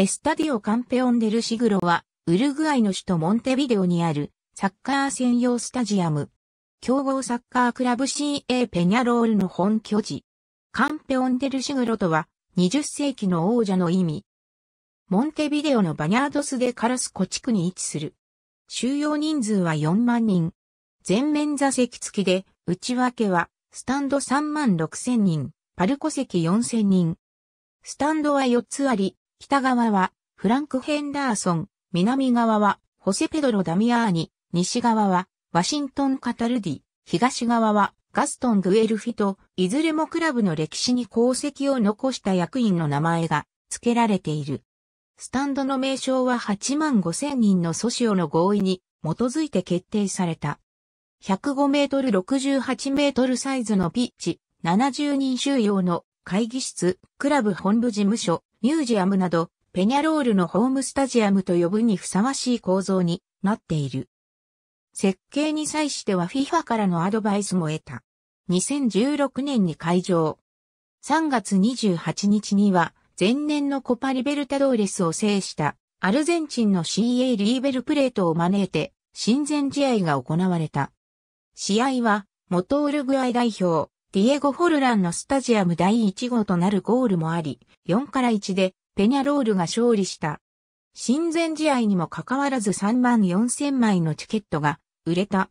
エスタディオ・カンペオン・デル・シグロは、ウルグアイの首都モンテビデオにあるサッカー専用スタジアム。競合サッカークラブ CA ペニャロールの本拠地。カンペオン・デル・シグロとは、20世紀の王者の意味。モンテビデオのバニャードス・デ・カラスコ地区に位置する。収容人数は4万人。全面座席付きで、内訳は、スタンド3万6千人、パルコ席4千人。スタンドは4つあり、北側はフランク・ヘンダーソン、南側はホセ・ペドロ・ダミアーニ、西側はワシントン・カタルディ、東側はガストン・グエルフィと、いずれもクラブの歴史に功績を残した役員の名前が付けられている。スタンドの名称は8万5千人のソシオの合意に基づいて決定された。105メートル68メートルサイズのピッチ、70人収容の会議室、クラブ本部事務所、ミュージアムなど、ペニャロールのホームスタジアムと呼ぶにふさわしい構造になっている。設計に際しては FIFA からのアドバイスも得た。2016年に開場。3月28日には、前年のコパリベルタドーレスを制したアルゼンチンの CA リーベルプレートを招いて親善試合が行われた。試合はモトールグアイ代表ディエゴ・フォルランのスタジアム第1号となるゴールもあり、4から1でペニャロールが勝利した。親善試合にもかかわらず3万4千枚のチケットが売れた。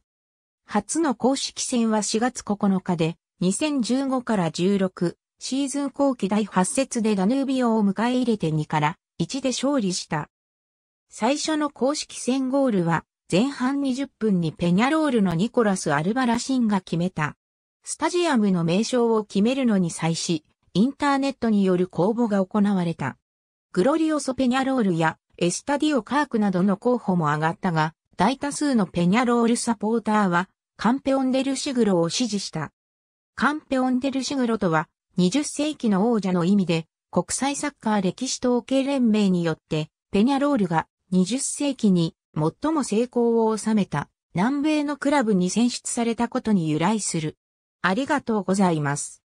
初の公式戦は4月9日で、2015から16シーズン後期第8節でダヌービオを迎え入れて2から1で勝利した。最初の公式戦ゴールは前半20分にペニャロールのニコラス・アルバラシンが決めた。スタジアムの名称を決めるのに際し、インターネットによる公募が行われた。グロリオソ・ペニャロールやエスタディオ・カークなどの候補も上がったが、大多数のペニャロールサポーターは、カンペオンデルシグロを支持した。カンペオンデルシグロとは、20世紀の王者の意味で、国際サッカー歴史統計連盟によって、ペニャロールが20世紀に最も成功を収めた南米のクラブに選出されたことに由来する。ありがとうございます。